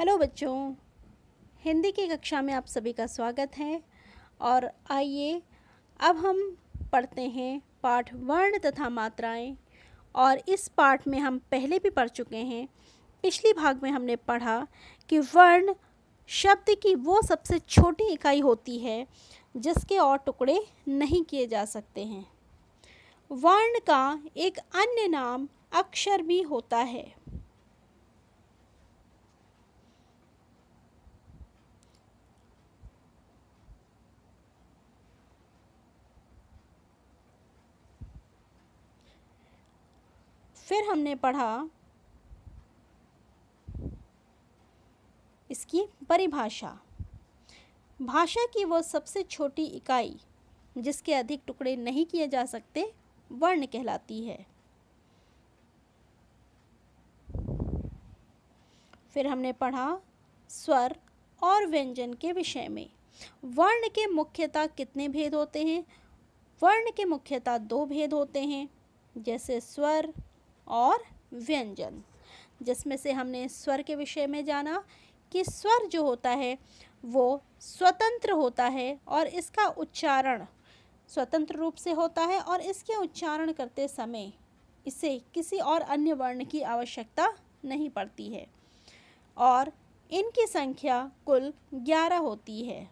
hello बच्चों हिंदी की कक्षा में आप सभी का स्वागत है और आइए अब हम पढ़ते हैं पाठ वर्ण तथा मात्राएं और इस पाठ में हम पहले भी पढ़ चुके हैं पिछले भाग में हमने पढ़ा कि वर्ण शब्द की वो सबसे छोटी इकाई होती है जिसके और टुकड़े नहीं किए जा सकते हैं वर्ण का एक अन्य नाम अक्षर भी होता है फिर हमने पढ़ा इसकी परिभाषा भाषा की वो सबसे छोटी इकाई जिसके अधिक टुकड़े नहीं किए जा सकते वर्ण कहलाती है फिर हमने पढ़ा स्वर और व्यंजन के विषय में वर्ण के मुख्यतः कितने भेद होते हैं वर्ण के मुख्यतः दो भेद होते हैं जैसे स्वर और व्यंजन जिसमें से हमने स्वर के विषय में जाना कि स्वर जो होता है वो स्वतंत्र होता है और इसका उच्चारण स्वतंत्र रूप से होता है और इसके उच्चारण करते समय इसे किसी और अन्य वर्ण की आवश्यकता नहीं पड़ती है और इनकी संख्या कुल ग्यारह होती है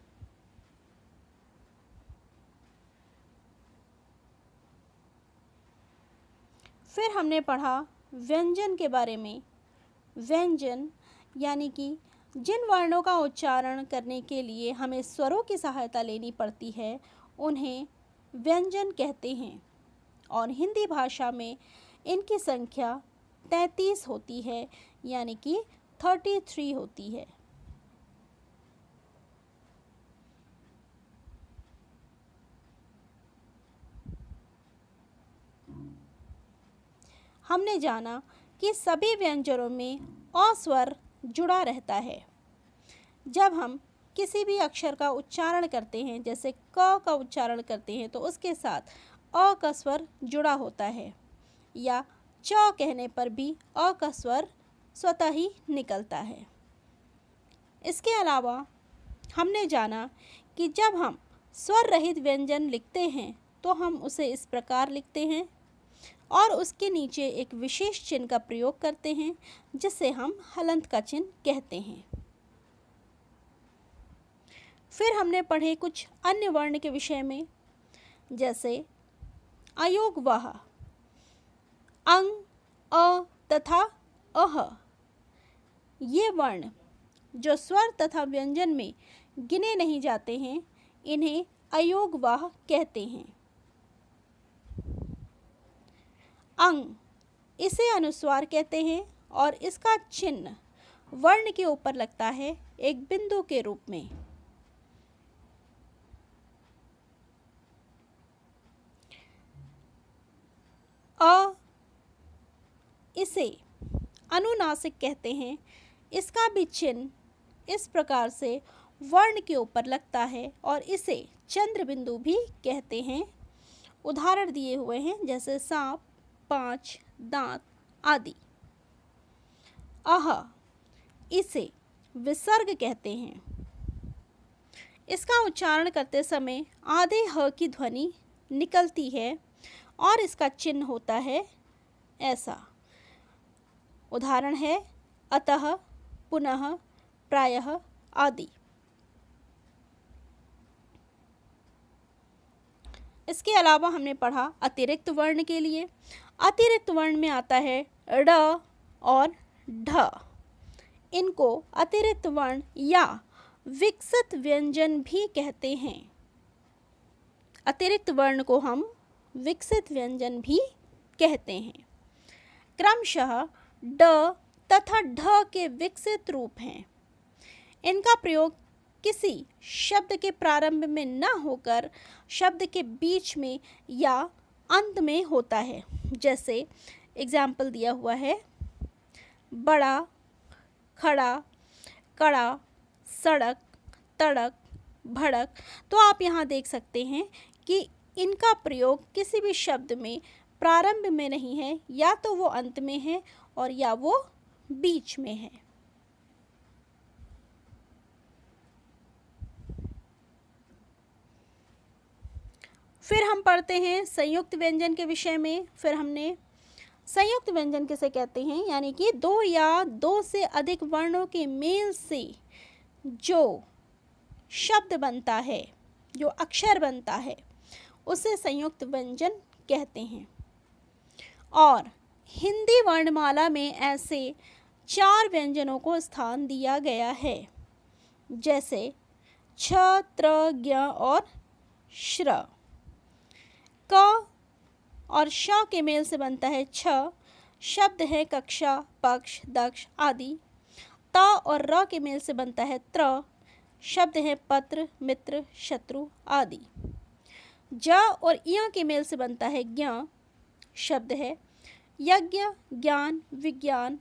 फिर हमने पढ़ा व्यंजन के बारे में व्यंजन यानी कि जिन वर्णों का उच्चारण करने के लिए हमें स्वरों की सहायता लेनी पड़ती है उन्हें व्यंजन कहते हैं और हिंदी भाषा में इनकी संख्या तैंतीस होती है यानी कि थर्टी थ्री होती है हमने जाना कि सभी व्यंजनों में अस्वर जुड़ा रहता है जब हम किसी भी अक्षर का उच्चारण करते हैं जैसे क का उच्चारण करते हैं तो उसके साथ अ का स्वर जुड़ा होता है या च कहने पर भी अ का स्वर स्वतः ही निकलता है इसके अलावा हमने जाना कि जब हम स्वर रहित व्यंजन लिखते हैं तो हम उसे इस प्रकार लिखते हैं और उसके नीचे एक विशेष चिन्ह का प्रयोग करते हैं जिसे हम हलंत का चिन्ह कहते हैं फिर हमने पढ़े कुछ अन्य वर्ण के विषय में जैसे अयोग वह अंग अ तथा अह ये वर्ण जो स्वर तथा व्यंजन में गिने नहीं जाते हैं इन्हें अयोग वाह कहते हैं अंग इसे अनुस्वार कहते हैं और इसका चिन्ह वर्ण के ऊपर लगता है एक बिंदु के रूप में अ इसे अनुनासिक कहते हैं इसका भी चिन्ह इस प्रकार से वर्ण के ऊपर लगता है और इसे चंद्र बिंदु भी कहते हैं उदाहरण दिए हुए हैं जैसे सांप पाँच दांत आदि आह इसे विसर्ग कहते हैं इसका उच्चारण करते समय आधे ह की ध्वनि निकलती है और इसका चिन्ह होता है ऐसा उदाहरण है अतः पुनः प्रायः आदि इसके अलावा हमने पढ़ा अतिरिक्त वर्ण के लिए अतिरिक्त वर्ण में आता है ड और ढ इनको अतिरिक्त वर्ण या विकसित व्यंजन भी कहते हैं अतिरिक्त वर्ण को हम विकसित व्यंजन भी कहते हैं क्रमशः ड तथा ढ के विकसित रूप हैं इनका प्रयोग किसी शब्द के प्रारंभ में न होकर शब्द के बीच में या अंत में होता है जैसे एग्जाम्पल दिया हुआ है बड़ा खड़ा कड़ा सड़क तड़क भड़क तो आप यहाँ देख सकते हैं कि इनका प्रयोग किसी भी शब्द में प्रारंभ में नहीं है या तो वो अंत में है और या वो बीच में है फिर हम पढ़ते हैं संयुक्त व्यंजन के विषय में फिर हमने संयुक्त व्यंजन किसे कहते हैं यानी कि दो या दो से अधिक वर्णों के मेल से जो शब्द बनता है जो अक्षर बनता है उसे संयुक्त व्यंजन कहते हैं और हिंदी वर्णमाला में ऐसे चार व्यंजनों को स्थान दिया गया है जैसे छ त्र ज्ञ और श्र क और श के मेल से बनता है छ शब्द है कक्षा पक्ष दक्ष आदि त और र के मेल से बनता है त्र शब्द हैं पत्र मित्र शत्रु आदि ज और इ के मेल से बनता है ज्ञ शब्द है यज्ञ ज्ञान विज्ञान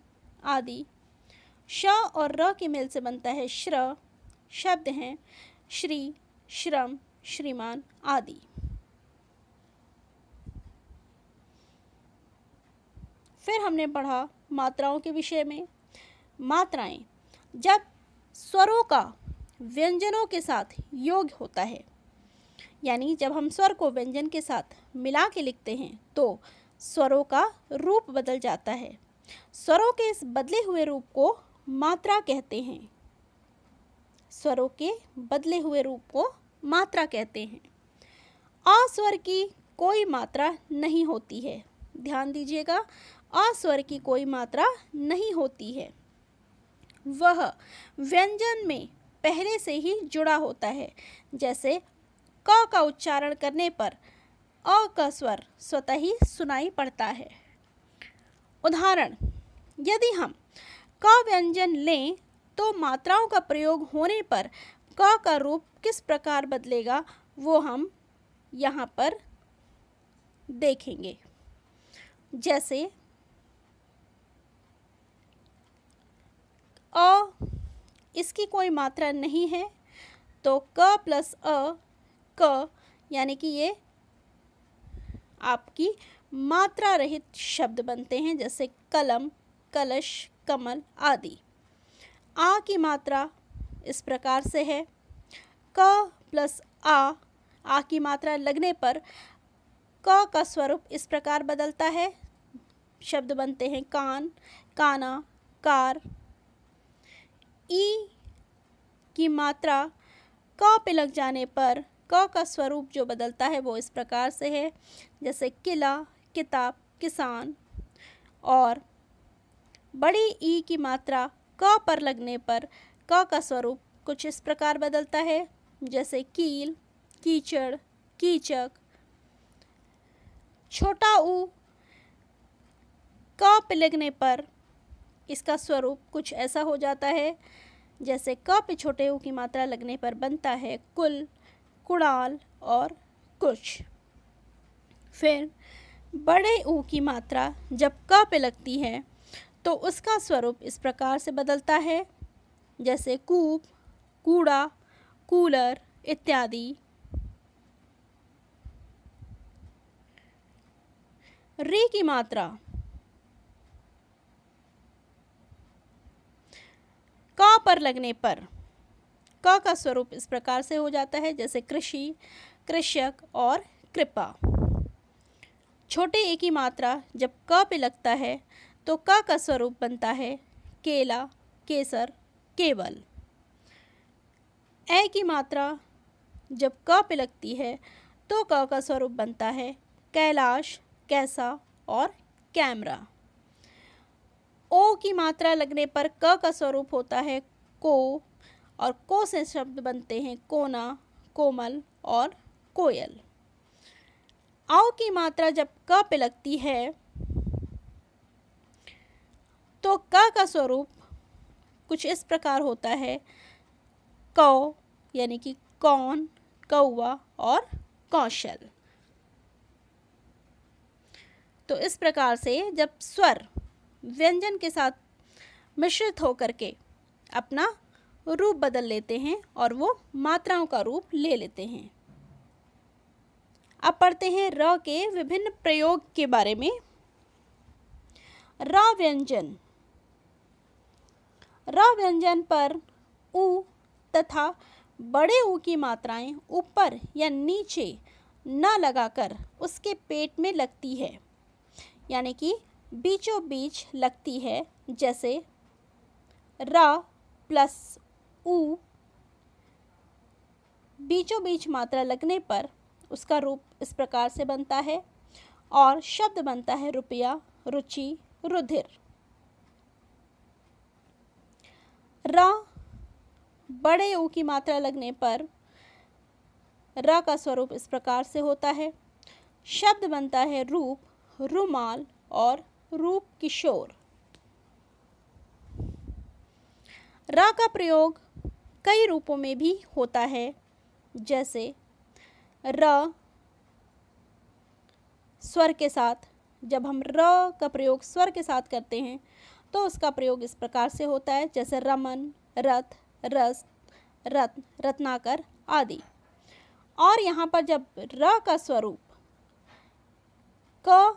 आदि श और र के मेल से बनता है श्र शब्द हैं श्री श्रम श्रीमान आदि फिर हमने पढ़ा मात्राओं के विषय में मात्राएं जब स्वरों का व्यंजनों के साथ योग होता है यानी जब हम स्वर को व्यंजन के साथ मिला के लिखते हैं तो स्वरों का रूप बदल जाता है स्वरों के इस बदले हुए रूप को मात्रा कहते हैं स्वरों के बदले हुए रूप को मात्रा कहते हैं अस्वर की कोई मात्रा नहीं होती है ध्यान दीजिएगा अस्वर की कोई मात्रा नहीं होती है वह व्यंजन में पहले से ही जुड़ा होता है जैसे क का उच्चारण करने पर अ का स्वर स्वतः ही सुनाई पड़ता है उदाहरण यदि हम क व्यंजन लें तो मात्राओं का प्रयोग होने पर क का रूप किस प्रकार बदलेगा वो हम यहाँ पर देखेंगे जैसे इसकी कोई मात्रा नहीं है तो क प्लस अ क यानी कि ये आपकी मात्रा रहित शब्द बनते हैं जैसे कलम कलश कमल आदि आ की मात्रा इस प्रकार से है क प्लस आ आ की मात्रा लगने पर क का स्वरूप इस प्रकार बदलता है शब्द बनते हैं कान काना कार ई की मात्रा क पे लग जाने पर क का स्वरूप जो बदलता है वो इस प्रकार से है जैसे किला किताब किसान और बड़ी ई की मात्रा क पर लगने पर क का स्वरूप कुछ इस प्रकार बदलता है जैसे कील कीचड़ कीचक छोटा ऊ क पे लगने पर इसका स्वरूप कुछ ऐसा हो जाता है जैसे क पे छोटे ऊ की मात्रा लगने पर बनता है कुल कुणाल और कुछ फिर बड़े ऊ की मात्रा जब क पे लगती है तो उसका स्वरूप इस प्रकार से बदलता है जैसे कूप कूड़ा कूलर इत्यादि रे की मात्रा पर लगने पर क का स्वरूप इस प्रकार से हो जाता है जैसे कृषि कृषक और कृपा छोटे एक की मात्रा जब क पे लगता है तो क का स्वरूप बनता है केला केसर केवल ए की मात्रा जब क पे लगती है तो क का स्वरूप बनता है कैलाश कैसा और कैमरा ओ की मात्रा लगने पर क का स्वरूप होता है को और को से शब्द बनते हैं कोना कोमल और कोयल आओ की मात्रा जब क पे लगती है तो क का स्वरूप कुछ इस प्रकार होता है कौ यानी कि कौन कौआ और कौशल तो इस प्रकार से जब स्वर व्यंजन के साथ मिश्रित होकर के अपना रूप बदल लेते हैं और वो मात्राओं का रूप ले लेते हैं अब पढ़ते हैं र के विभिन्न प्रयोग के बारे में र व्यंजन र व्यंजन पर उ तथा बड़े ऊ की मात्राएं ऊपर या नीचे न लगाकर उसके पेट में लगती है यानी कि बीचों बीच लगती है जैसे र प्लस ऊ बीचों बीच मात्रा लगने पर उसका रूप इस प्रकार से बनता है और शब्द बनता है रुपया रुचि रुधिर र बड़े ऊ की मात्रा लगने पर रा का स्वरूप इस प्रकार से होता है शब्द बनता है रूप रुमाल और रूप किशोर रा का प्रयोग कई रूपों में भी होता है जैसे र स्वर के साथ जब हम र का प्रयोग स्वर के साथ करते हैं तो उसका प्रयोग इस प्रकार से होता है जैसे रमन रथ रस रत्न रत्नाकर आदि और यहाँ पर जब र का स्वरूप क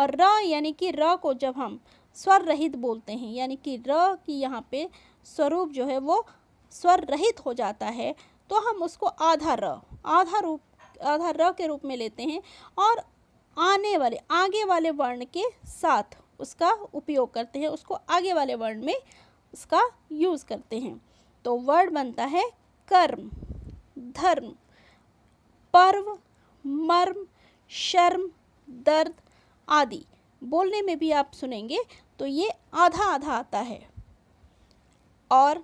और र यानी कि र को जब हम स्वर रहित बोलते हैं यानी कि र की यहाँ पे स्वरूप जो है वो स्वर रहित हो जाता है तो हम उसको आधा र आधा रूप आधा र के रूप में लेते हैं और आने वाले आगे वाले वर्ण के साथ उसका उपयोग करते हैं उसको आगे वाले वर्ण में उसका यूज़ करते हैं तो वर्ड बनता है कर्म धर्म पर्व मर्म शर्म दर्द आदि बोलने में भी आप सुनेंगे तो ये आधा आधा आता है और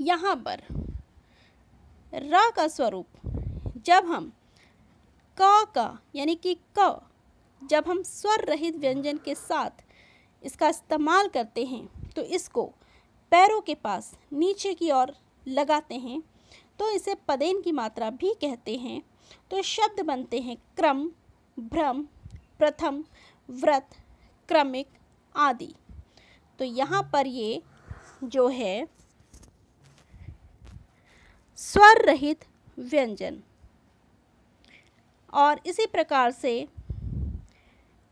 यहाँ पर र का स्वरूप जब हम क का यानी कि क जब हम स्वर रहित व्यंजन के साथ इसका इस्तेमाल करते हैं तो इसको पैरों के पास नीचे की ओर लगाते हैं तो इसे पदेन की मात्रा भी कहते हैं तो शब्द बनते हैं क्रम भ्रम प्रथम व्रत क्रमिक आदि तो यहाँ पर ये जो है स्वर रहित व्यंजन और इसी प्रकार से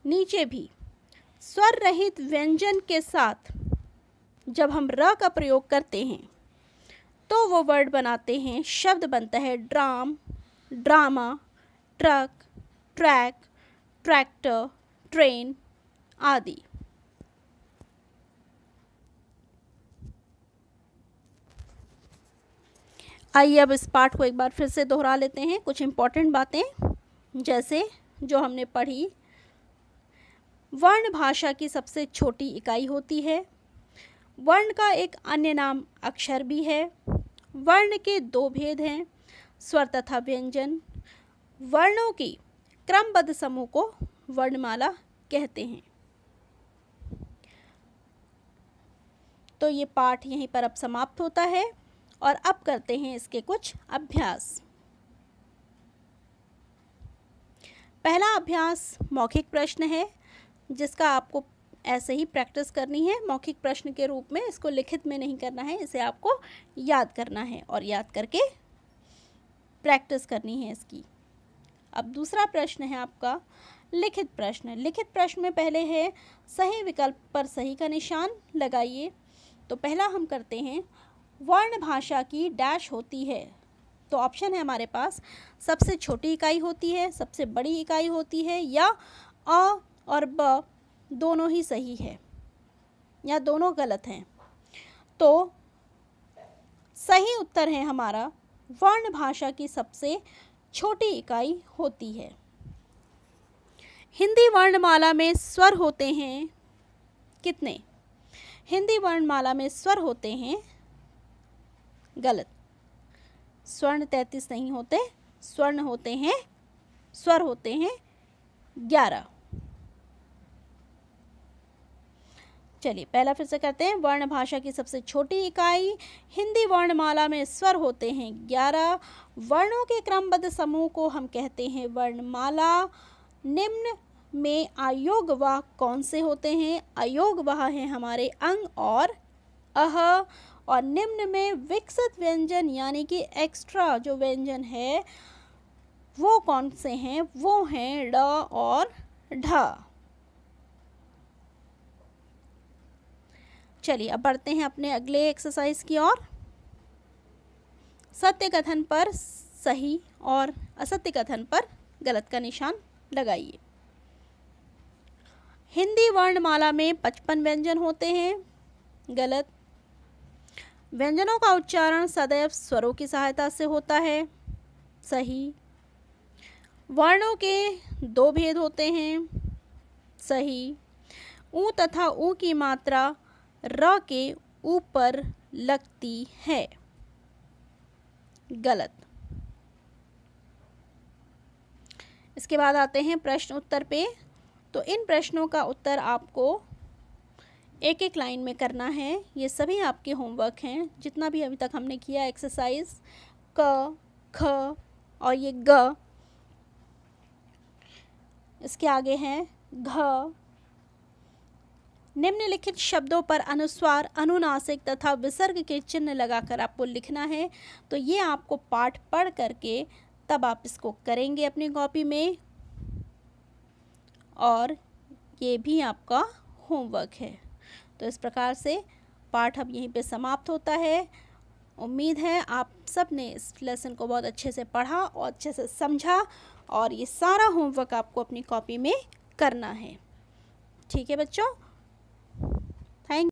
नीचे भी स्वर रहित व्यंजन के साथ जब हम र का प्रयोग करते हैं तो वो वर्ड बनाते हैं शब्द बनता है dram drama truck track tractor train आदि आइए अब इस पाठ को एक बार फिर से दोहरा लेते हैं कुछ इम्पॉर्टेंट बातें जैसे जो हमने पढ़ी वर्ण भाषा की सबसे छोटी इकाई होती है वर्ण का एक अन्य नाम अक्षर भी है वर्ण के दो भेद हैं स्वर तथा व्यंजन वर्णों की क्रमबद्ध समूह को वर्णमाला कहते हैं तो ये पाठ यहीं पर अब समाप्त होता है और अब करते हैं इसके कुछ अभ्यास पहला अभ्यास मौखिक प्रश्न है जिसका आपको ऐसे ही प्रैक्टिस करनी है मौखिक प्रश्न के रूप में इसको लिखित में नहीं करना है इसे आपको याद करना है और याद करके प्रैक्टिस करनी है इसकी अब दूसरा प्रश्न है आपका लिखित प्रश्न लिखित प्रश्न में पहले है सही विकल्प पर सही का निशान लगाइए तो पहला हम करते हैं वर्ण भाषा की डैश होती है तो ऑप्शन है हमारे पास सबसे छोटी इकाई होती है सबसे बड़ी इकाई होती है या अ और ब दोनों ही सही है या दोनों गलत हैं तो सही उत्तर है हमारा वर्ण भाषा की सबसे छोटी इकाई होती है हिंदी वर्णमाला में स्वर होते हैं कितने हिंदी वर्णमाला में स्वर होते हैं गलत स्वर्ण तैतीस नहीं होते स्वर्ण होते हैं स्वर होते हैं ग्यारह चलिए पहला फिर से करते हैं वर्ण भाषा की सबसे छोटी इकाई हिंदी वर्णमाला में स्वर होते हैं ग्यारह वर्णों के क्रमबद्ध समूह को हम कहते हैं वर्णमाला निम्न में अयोग वाह कौन से होते हैं अयोग वाह हैं हमारे अंग और अह और निम्न में विकसित व्यंजन यानी कि एक्स्ट्रा जो व्यंजन है वो कौन से हैं वो हैं ड और ढ चलिए अब बढ़ते हैं अपने अगले एक्सरसाइज की ओर सत्य कथन पर सही और असत्य कथन पर गलत का निशान लगाइए हिंदी वर्णमाला में पचपन व्यंजन होते हैं गलत व्यंजनों का उच्चारण सदैव स्वरों की सहायता से होता है सही वर्णों के दो भेद होते हैं सही ऊ तथा ऊ की मात्रा र के ऊपर लगती है गलत इसके बाद आते हैं प्रश्न उत्तर पे तो इन प्रश्नों का उत्तर आपको एक एक लाइन में करना है ये सभी आपके होमवर्क हैं जितना भी अभी तक हमने किया एक्सरसाइज क ख और ये ग इसके आगे हैं घ निम्नलिखित शब्दों पर अनुस्वार अनुनासिक तथा विसर्ग के चिन्ह लगाकर आपको लिखना है तो ये आपको पाठ पढ़ करके तब आप इसको करेंगे अपनी कॉपी में और ये भी आपका होमवर्क है तो इस प्रकार से पाठ अब यहीं पे समाप्त होता है उम्मीद है आप सब ने इस लेसन को बहुत अच्छे से पढ़ा और अच्छे से समझा और ये सारा होमवर्क आपको अपनी कॉपी में करना है ठीक है बच्चों